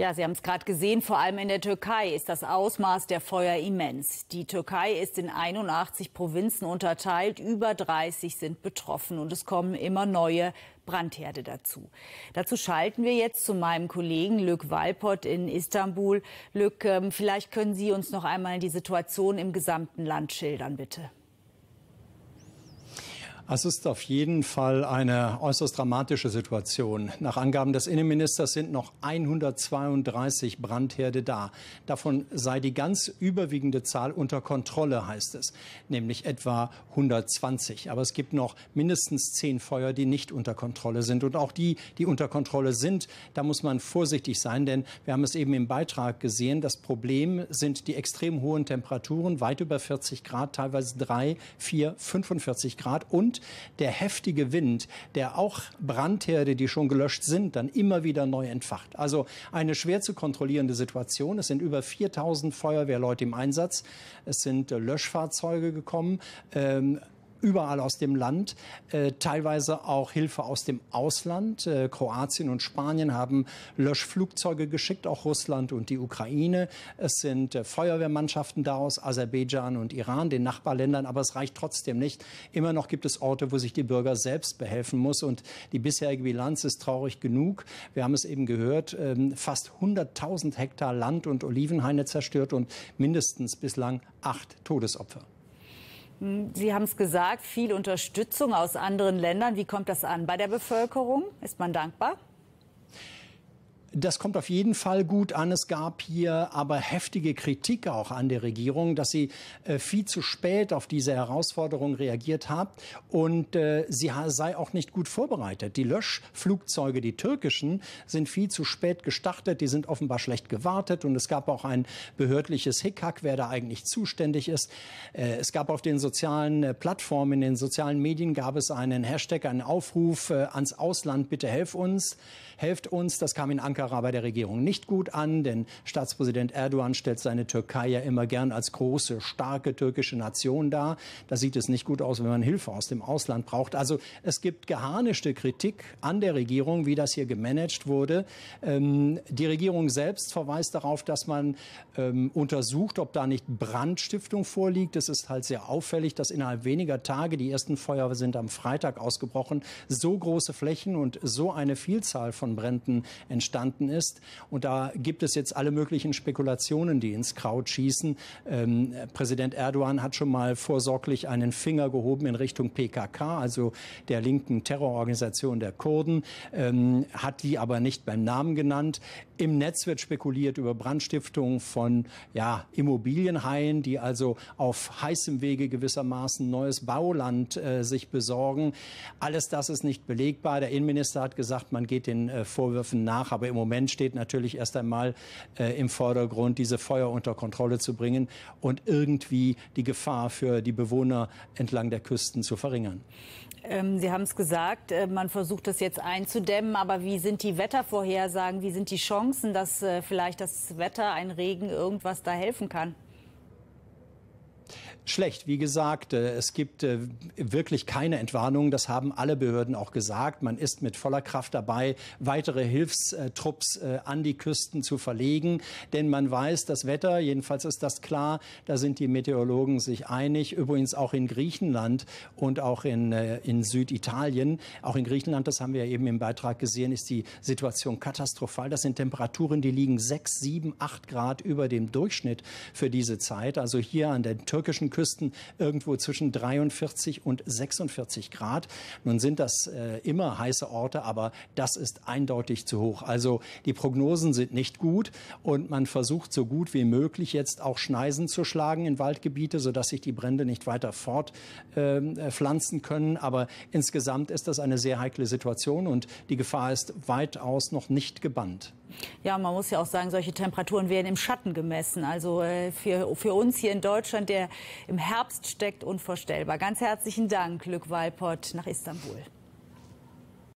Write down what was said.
Ja, Sie haben es gerade gesehen, vor allem in der Türkei ist das Ausmaß der Feuer immens. Die Türkei ist in 81 Provinzen unterteilt, über 30 sind betroffen und es kommen immer neue Brandherde dazu. Dazu schalten wir jetzt zu meinem Kollegen Lück Walpott in Istanbul. Lück, ähm, vielleicht können Sie uns noch einmal die Situation im gesamten Land schildern, bitte. Es ist auf jeden Fall eine äußerst dramatische Situation. Nach Angaben des Innenministers sind noch 132 Brandherde da. Davon sei die ganz überwiegende Zahl unter Kontrolle, heißt es, nämlich etwa 120. Aber es gibt noch mindestens zehn Feuer, die nicht unter Kontrolle sind. Und auch die, die unter Kontrolle sind, da muss man vorsichtig sein, denn wir haben es eben im Beitrag gesehen, das Problem sind die extrem hohen Temperaturen, weit über 40 Grad, teilweise 3, 4, 45 Grad und der heftige Wind, der auch Brandherde, die schon gelöscht sind, dann immer wieder neu entfacht. Also eine schwer zu kontrollierende Situation. Es sind über 4000 Feuerwehrleute im Einsatz. Es sind äh, Löschfahrzeuge gekommen. Ähm, überall aus dem Land, äh, teilweise auch Hilfe aus dem Ausland. Äh, Kroatien und Spanien haben Löschflugzeuge geschickt, auch Russland und die Ukraine. Es sind äh, Feuerwehrmannschaften da aus Aserbaidschan und Iran, den Nachbarländern, aber es reicht trotzdem nicht. Immer noch gibt es Orte, wo sich die Bürger selbst behelfen muss und die bisherige Bilanz ist traurig genug. Wir haben es eben gehört, ähm, fast 100.000 Hektar Land und Olivenhaine zerstört und mindestens bislang acht Todesopfer. Hm, Sie haben es gesagt, viel Unterstützung aus anderen Ländern. Wie kommt das an bei der Bevölkerung? Ist man dankbar? Das kommt auf jeden Fall gut an. Es gab hier aber heftige Kritik auch an der Regierung, dass sie äh, viel zu spät auf diese Herausforderung reagiert hat und äh, sie sei auch nicht gut vorbereitet. Die Löschflugzeuge, die türkischen, sind viel zu spät gestartet. Die sind offenbar schlecht gewartet und es gab auch ein behördliches Hickhack, wer da eigentlich zuständig ist. Äh, es gab auf den sozialen äh, Plattformen, in den sozialen Medien gab es einen Hashtag, einen Aufruf äh, ans Ausland, bitte helf uns, helft uns. Das kam in Ankara Ankara bei der Regierung nicht gut an, denn Staatspräsident Erdogan stellt seine Türkei ja immer gern als große, starke türkische Nation dar. Da sieht es nicht gut aus, wenn man Hilfe aus dem Ausland braucht. Also es gibt geharnischte Kritik an der Regierung, wie das hier gemanagt wurde. Ähm, die Regierung selbst verweist darauf, dass man ähm, untersucht, ob da nicht Brandstiftung vorliegt. Es ist halt sehr auffällig, dass innerhalb weniger Tage, die ersten Feuer sind am Freitag ausgebrochen, so große Flächen und so eine Vielzahl von Bränden entstanden entstanden ist. Und da gibt es jetzt alle möglichen Spekulationen, die ins Kraut schießen. Ähm, Präsident Erdogan hat schon mal vorsorglich einen Finger gehoben in Richtung PKK, also der linken Terrororganisation der Kurden, ähm, hat die aber nicht beim Namen genannt. Im Netz wird spekuliert über Brandstiftungen von ja, Immobilienhaien, die also auf heißem Wege gewissermaßen neues Bauland äh, sich besorgen. Alles das ist nicht belegbar. Der Innenminister hat gesagt, man geht den äh, Vorwürfen nach, aber im Moment steht natürlich erst einmal äh, im Vordergrund, diese Feuer unter Kontrolle zu bringen und irgendwie die Gefahr für die Bewohner entlang der Küsten zu verringern. Ähm, Sie haben es gesagt, äh, man versucht das jetzt einzudämmen, aber wie sind die Wettervorhersagen, wie sind die Chancen, dass äh, vielleicht das Wetter, ein Regen, irgendwas da helfen kann? Schlecht, wie gesagt, äh, es gibt äh, wirklich keine Entwarnung. Das haben alle Behörden auch gesagt. Man ist mit voller Kraft dabei, weitere Hilfstrupps äh, an die Küsten zu verlegen. Denn man weiß, das Wetter, jedenfalls ist das klar, da sind die Meteorologen sich einig. Übrigens auch in Griechenland und auch in, in Süditalien. Auch in Griechenland, das haben wir eben im Beitrag gesehen, ist die Situation katastrophal. Das sind Temperaturen, die liegen 6, 7, 8 Grad über dem Durchschnitt für diese Zeit. Also hier an der Türkei türkischen Küsten irgendwo zwischen 43 und 46 Grad. Nun sind das äh, immer heiße Orte, aber das ist eindeutig zu hoch. Also die Prognosen sind nicht gut und man versucht so gut wie möglich jetzt auch Schneisen zu schlagen in Waldgebiete, sodass sich die Brände nicht weiter fortpflanzen ähm, äh, können. Aber insgesamt ist das eine sehr heikle Situation und die Gefahr ist weitaus noch nicht gebannt. Ja, man muss ja auch sagen, solche Temperaturen werden im Schatten gemessen. Also äh, für, für uns hier in Deutschland, der im Herbst steckt, unvorstellbar. Ganz herzlichen Dank, Glück Walpott nach Istanbul.